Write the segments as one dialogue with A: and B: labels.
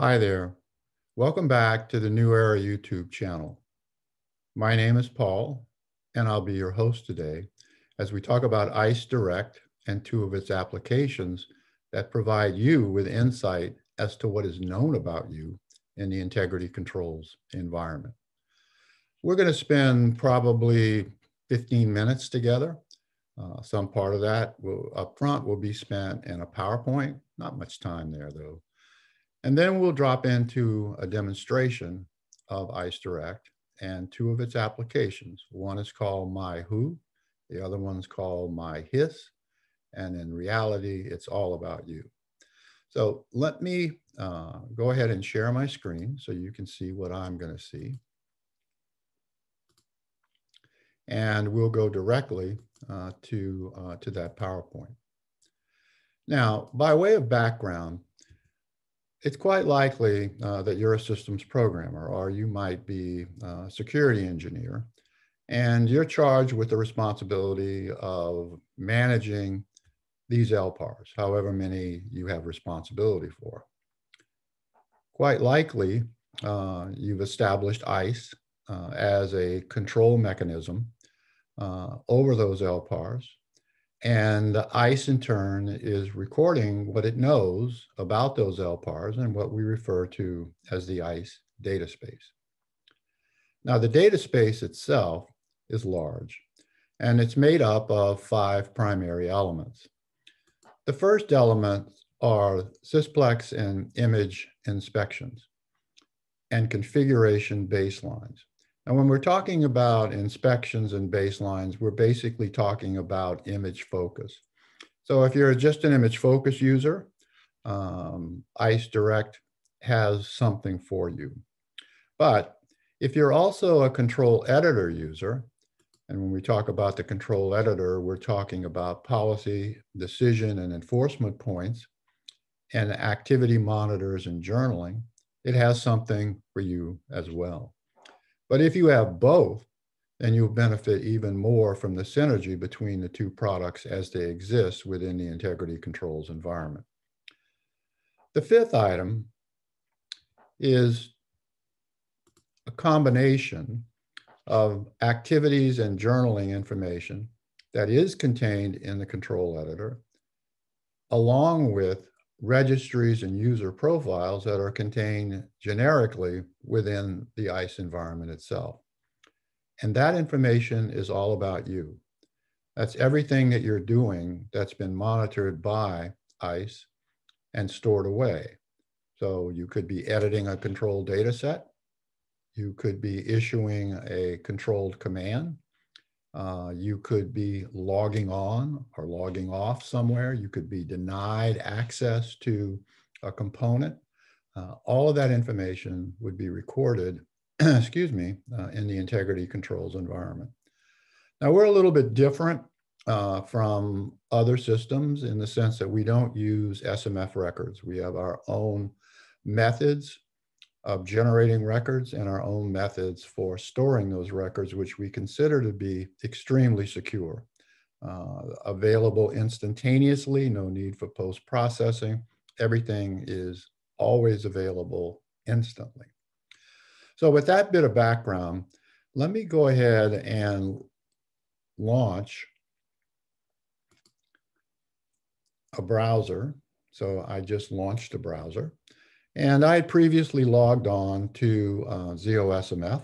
A: Hi there. Welcome back to the New Era YouTube channel. My name is Paul, and I'll be your host today as we talk about ICE Direct and two of its applications that provide you with insight as to what is known about you in the integrity controls environment. We're going to spend probably 15 minutes together. Uh, some part of that will, up front will be spent in a PowerPoint, not much time there though. And then we'll drop into a demonstration of ICE Direct and two of its applications. One is called My Who, the other one's called My His, and in reality, it's all about you. So let me uh, go ahead and share my screen so you can see what I'm gonna see. And we'll go directly uh, to, uh, to that PowerPoint. Now, by way of background, it's quite likely uh, that you're a systems programmer or you might be uh, a security engineer and you're charged with the responsibility of managing these LPARs, however many you have responsibility for. Quite likely, uh, you've established ICE uh, as a control mechanism uh, over those LPARs and the ice, in turn, is recording what it knows about those LPARs and what we refer to as the ice data space. Now, the data space itself is large, and it's made up of five primary elements. The first elements are cisplex and image inspections and configuration baselines. And when we're talking about inspections and baselines, we're basically talking about image focus. So if you're just an image focus user, um, ICE Direct has something for you. But if you're also a control editor user, and when we talk about the control editor, we're talking about policy, decision, and enforcement points, and activity monitors and journaling, it has something for you as well. But if you have both, then you'll benefit even more from the synergy between the two products as they exist within the integrity controls environment. The fifth item is a combination of activities and journaling information that is contained in the control editor, along with registries and user profiles that are contained generically within the ICE environment itself. And that information is all about you. That's everything that you're doing that's been monitored by ICE and stored away. So you could be editing a controlled data set. You could be issuing a controlled command. Uh, you could be logging on or logging off somewhere. You could be denied access to a component. Uh, all of that information would be recorded, excuse me, uh, in the integrity controls environment. Now we're a little bit different uh, from other systems in the sense that we don't use SMF records. We have our own methods of generating records and our own methods for storing those records, which we consider to be extremely secure. Uh, available instantaneously, no need for post processing. Everything is always available instantly. So, with that bit of background, let me go ahead and launch a browser. So, I just launched a browser. And I had previously logged on to uh, ZOSMF.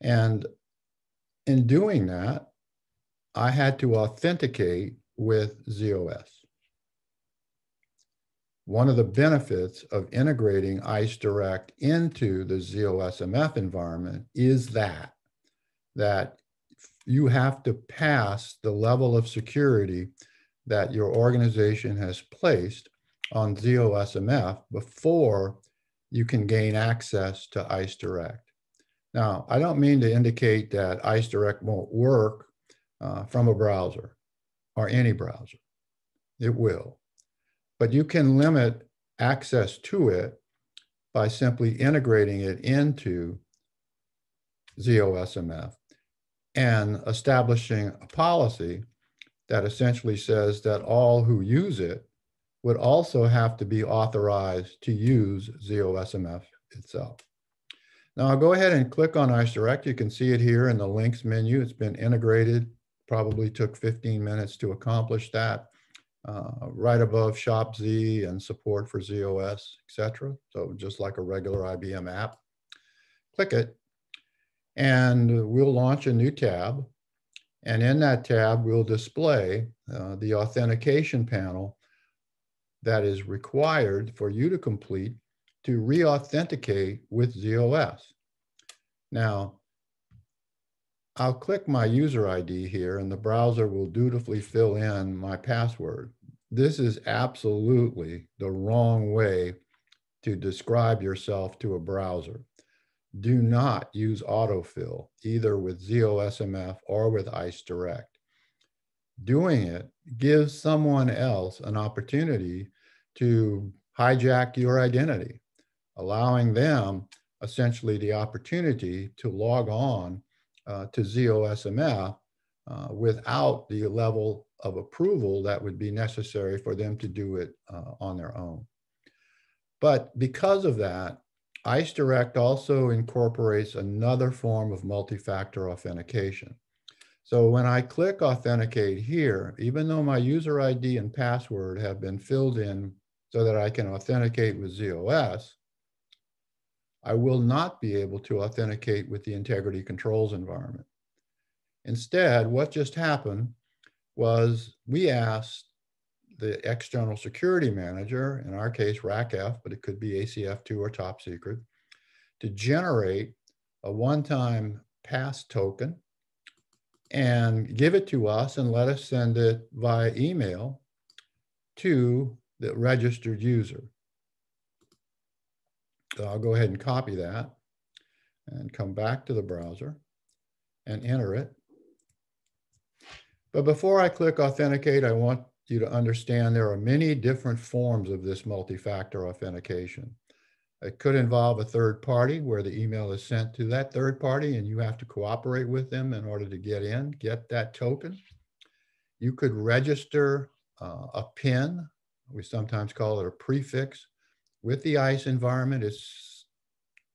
A: And in doing that, I had to authenticate with ZOS. One of the benefits of integrating ICE Direct into the ZOSMF environment is that, that you have to pass the level of security that your organization has placed on ZOSMF before you can gain access to ICE Direct. Now, I don't mean to indicate that ICE Direct won't work uh, from a browser or any browser. It will. But you can limit access to it by simply integrating it into ZOSMF and establishing a policy that essentially says that all who use it would also have to be authorized to use ZOSMF itself. Now I'll go ahead and click on ICE Direct. You can see it here in the links menu. It's been integrated, probably took 15 minutes to accomplish that. Uh, right above Shop Z and support for ZOS, etc. So just like a regular IBM app, click it and we'll launch a new tab. And in that tab, we'll display uh, the authentication panel that is required for you to complete to reauthenticate with ZOS. Now, I'll click my user ID here and the browser will dutifully fill in my password. This is absolutely the wrong way to describe yourself to a browser. Do not use autofill either with ZOSMF or with ICE Direct doing it gives someone else an opportunity to hijack your identity, allowing them essentially the opportunity to log on uh, to ZOSMF uh, without the level of approval that would be necessary for them to do it uh, on their own. But because of that, ICE Direct also incorporates another form of multi-factor authentication. So when I click authenticate here, even though my user ID and password have been filled in so that I can authenticate with ZOS, I will not be able to authenticate with the integrity controls environment. Instead, what just happened was we asked the external security manager, in our case RACF, but it could be ACF2 or top secret, to generate a one-time pass token and give it to us and let us send it via email to the registered user. So I'll go ahead and copy that and come back to the browser and enter it. But before I click authenticate, I want you to understand there are many different forms of this multi-factor authentication. It could involve a third party where the email is sent to that third party and you have to cooperate with them in order to get in, get that token. You could register uh, a PIN, we sometimes call it a prefix, with the ICE environment. It's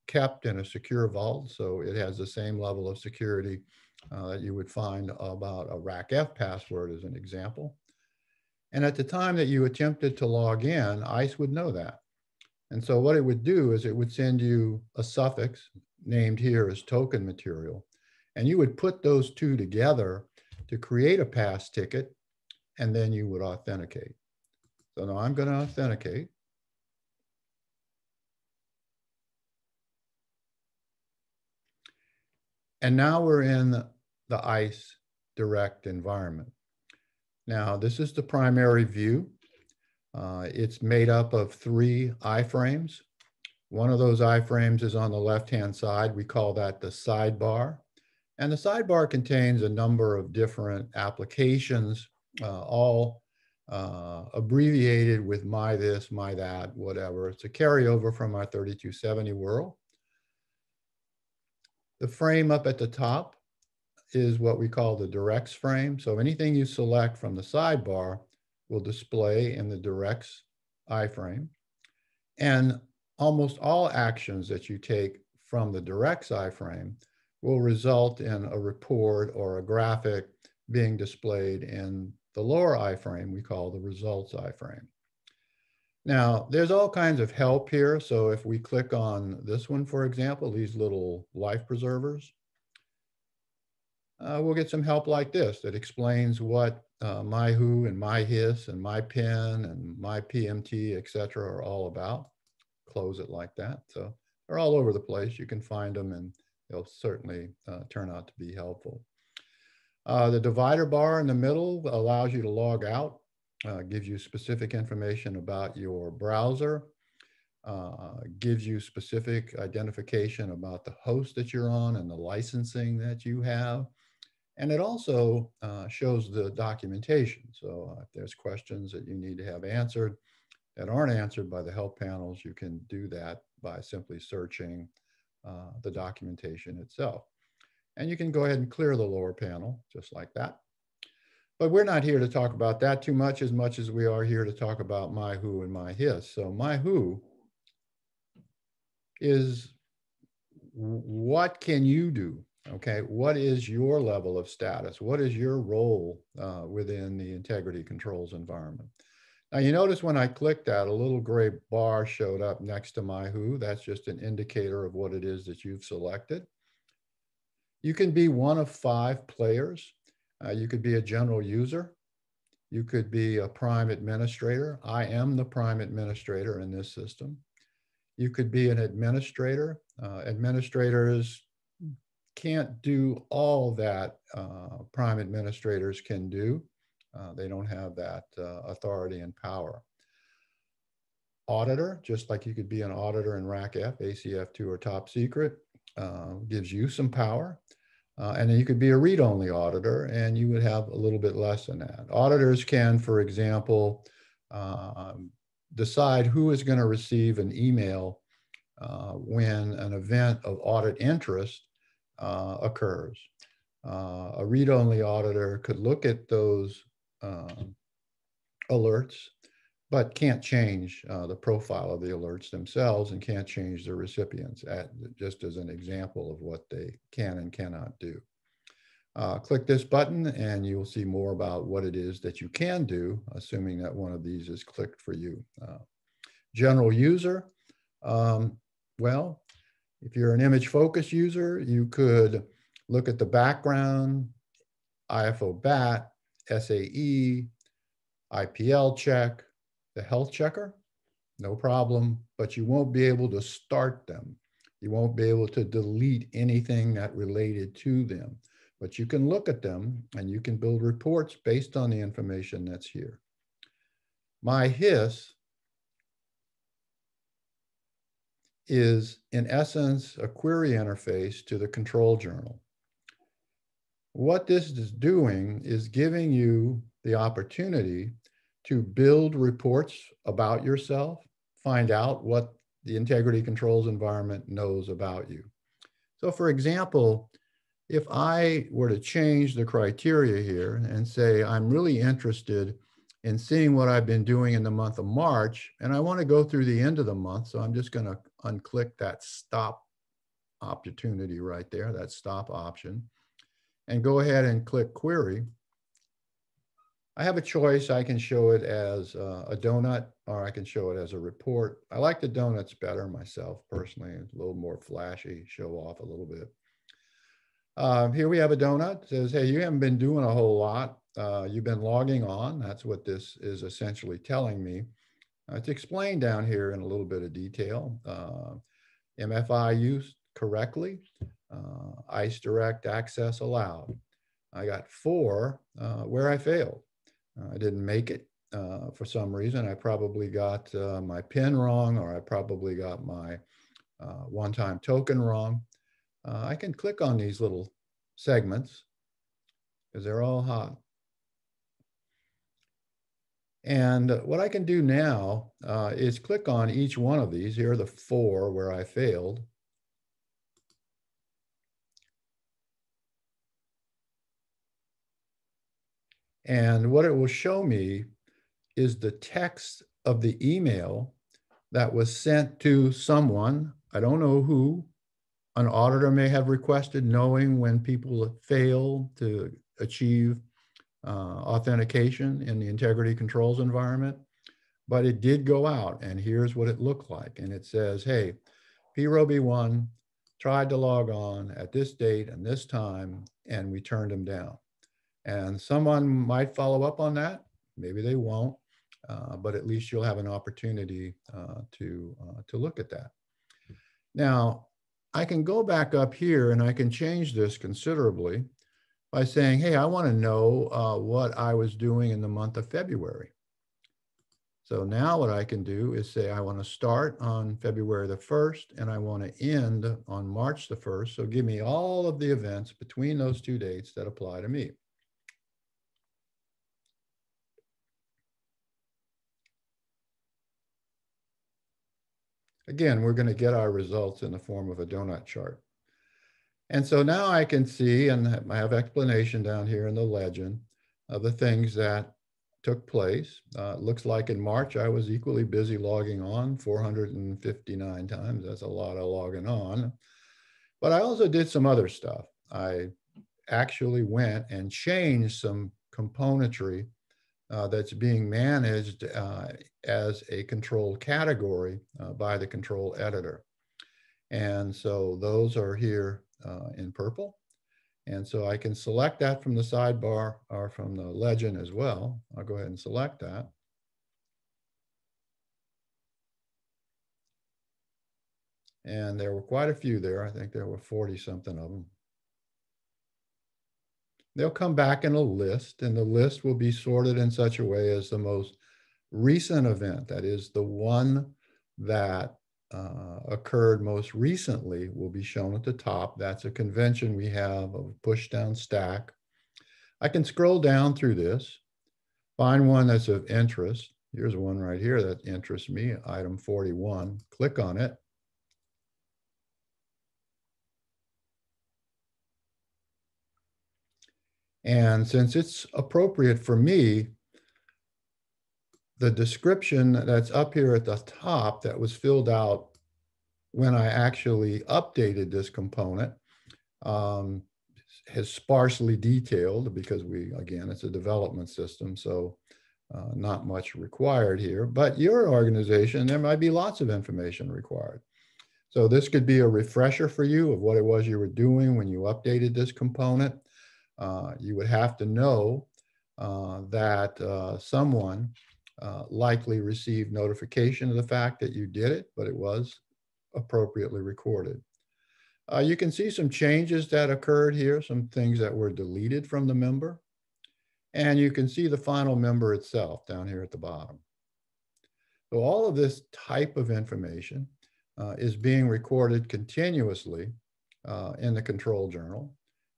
A: kept in a secure vault, so it has the same level of security uh, that you would find about a RACF password as an example. And at the time that you attempted to log in, ICE would know that. And so what it would do is it would send you a suffix named here as token material. And you would put those two together to create a pass ticket, and then you would authenticate. So now I'm going to authenticate. And now we're in the ICE direct environment. Now, this is the primary view. Uh, it's made up of three iframes. One of those iframes is on the left-hand side. We call that the sidebar. And the sidebar contains a number of different applications, uh, all uh, abbreviated with my this, my that, whatever. It's a carryover from our 3270 world. The frame up at the top is what we call the directs frame. So anything you select from the sidebar will display in the directs iframe. And almost all actions that you take from the directs iframe will result in a report or a graphic being displayed in the lower iframe we call the results iframe. Now, there's all kinds of help here. So if we click on this one, for example, these little life preservers, uh, we'll get some help like this that explains what uh, my who and my his and my pin and my PMT, etc., are all about. Close it like that. So they're all over the place. You can find them and they'll certainly uh, turn out to be helpful. Uh, the divider bar in the middle allows you to log out, uh, gives you specific information about your browser, uh, gives you specific identification about the host that you're on and the licensing that you have. And it also uh, shows the documentation. So uh, if there's questions that you need to have answered that aren't answered by the help panels, you can do that by simply searching uh, the documentation itself. And you can go ahead and clear the lower panel just like that. But we're not here to talk about that too much as much as we are here to talk about my who and my his. So my who is what can you do okay what is your level of status what is your role uh, within the integrity controls environment now you notice when i clicked that a little gray bar showed up next to my who that's just an indicator of what it is that you've selected you can be one of five players uh, you could be a general user you could be a prime administrator i am the prime administrator in this system you could be an administrator uh, administrators can't do all that uh, prime administrators can do. Uh, they don't have that uh, authority and power. Auditor, just like you could be an auditor in RACF, ACF2 or top secret, uh, gives you some power. Uh, and then you could be a read only auditor and you would have a little bit less than that. Auditors can, for example, um, decide who is going to receive an email uh, when an event of audit interest uh, occurs. Uh, a read-only auditor could look at those um, alerts, but can't change uh, the profile of the alerts themselves and can't change the recipients, at, just as an example of what they can and cannot do. Uh, click this button and you'll see more about what it is that you can do, assuming that one of these is clicked for you. Uh, general user, um, well, if you're an image focus user, you could look at the background, IFO BAT, SAE, IPL check, the health checker, no problem, but you won't be able to start them. You won't be able to delete anything that related to them, but you can look at them and you can build reports based on the information that's here. My HIS is in essence a query interface to the control journal. What this is doing is giving you the opportunity to build reports about yourself, find out what the integrity controls environment knows about you. So for example, if I were to change the criteria here and say, I'm really interested and seeing what I've been doing in the month of March. And I want to go through the end of the month. So I'm just going to unclick that stop opportunity right there, that stop option, and go ahead and click query. I have a choice. I can show it as uh, a donut or I can show it as a report. I like the donuts better myself personally, a little more flashy, show off a little bit. Um, here we have a donut says, hey, you haven't been doing a whole lot. Uh, you've been logging on. That's what this is essentially telling me. Uh, it's explained down here in a little bit of detail. Uh, MFI used correctly, uh, ICE direct access allowed. I got four uh, where I failed. Uh, I didn't make it for some reason. I probably got my PIN wrong or I probably got my one-time token wrong. Uh, I can click on these little segments because they're all hot. And what I can do now uh, is click on each one of these. Here are the four where I failed. And what it will show me is the text of the email that was sent to someone, I don't know who, an auditor may have requested, knowing when people fail to achieve uh, authentication in the integrity controls environment. But it did go out, and here's what it looked like. And it says, hey, PROB1 tried to log on at this date and this time, and we turned them down. And someone might follow up on that. Maybe they won't, uh, but at least you'll have an opportunity uh, to, uh, to look at that. Now, I can go back up here and I can change this considerably by saying, hey, I want to know uh, what I was doing in the month of February. So now what I can do is say I want to start on February the 1st and I want to end on March the 1st. So give me all of the events between those two dates that apply to me. Again, we're going to get our results in the form of a donut chart. And so now I can see, and I have explanation down here in the legend of the things that took place. Uh, looks like in March, I was equally busy logging on 459 times. That's a lot of logging on. But I also did some other stuff. I actually went and changed some componentry uh, that's being managed uh, as a control category uh, by the control editor. And so those are here uh, in purple. And so I can select that from the sidebar or from the legend as well. I'll go ahead and select that. And there were quite a few there. I think there were 40 something of them they'll come back in a list, and the list will be sorted in such a way as the most recent event, that is, the one that uh, occurred most recently, will be shown at the top. That's a convention we have of push down stack. I can scroll down through this, find one that's of interest. Here's one right here that interests me, item 41. Click on it. And since it's appropriate for me, the description that's up here at the top that was filled out when I actually updated this component um, sparsely detailed because we, again, it's a development system, so uh, not much required here. But your organization, there might be lots of information required. So this could be a refresher for you of what it was you were doing when you updated this component. Uh, you would have to know uh, that uh, someone likely received notification of the fact that you did it, but it was appropriately recorded. Uh, you can see some changes that occurred here, some things that were deleted from the member. And you can see the final member itself down here at the bottom. So all of this type of information uh, is being recorded continuously uh, in the control journal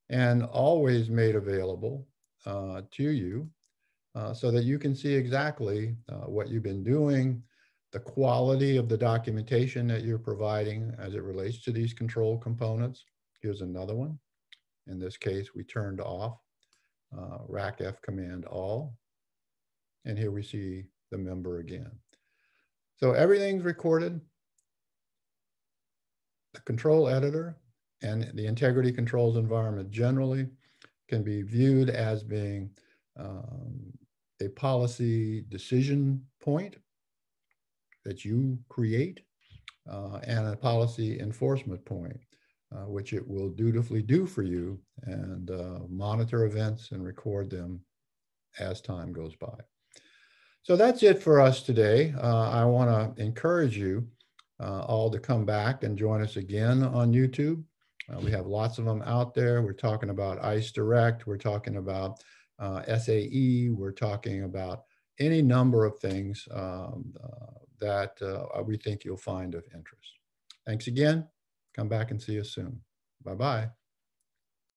A: and always made available uh, to you uh, so that you can see exactly uh, what you've been doing, the quality of the documentation that you're providing as it relates to these control components. Here's another one. In this case, we turned off uh, F command all. And here we see the member again. So everything's recorded. The control editor and the integrity controls environment generally can be viewed as being um, a policy decision point that you create uh, and a policy enforcement point, uh, which it will dutifully do for you and uh, monitor events and record them as time goes by. So that's it for us today. Uh, I want to encourage you uh, all to come back and join us again on YouTube. Uh, we have lots of them out there. We're talking about ICE Direct. We're talking about uh, SAE. We're talking about any number of things um, uh, that uh, we think you'll find of interest. Thanks again. Come back and see you soon. Bye-bye.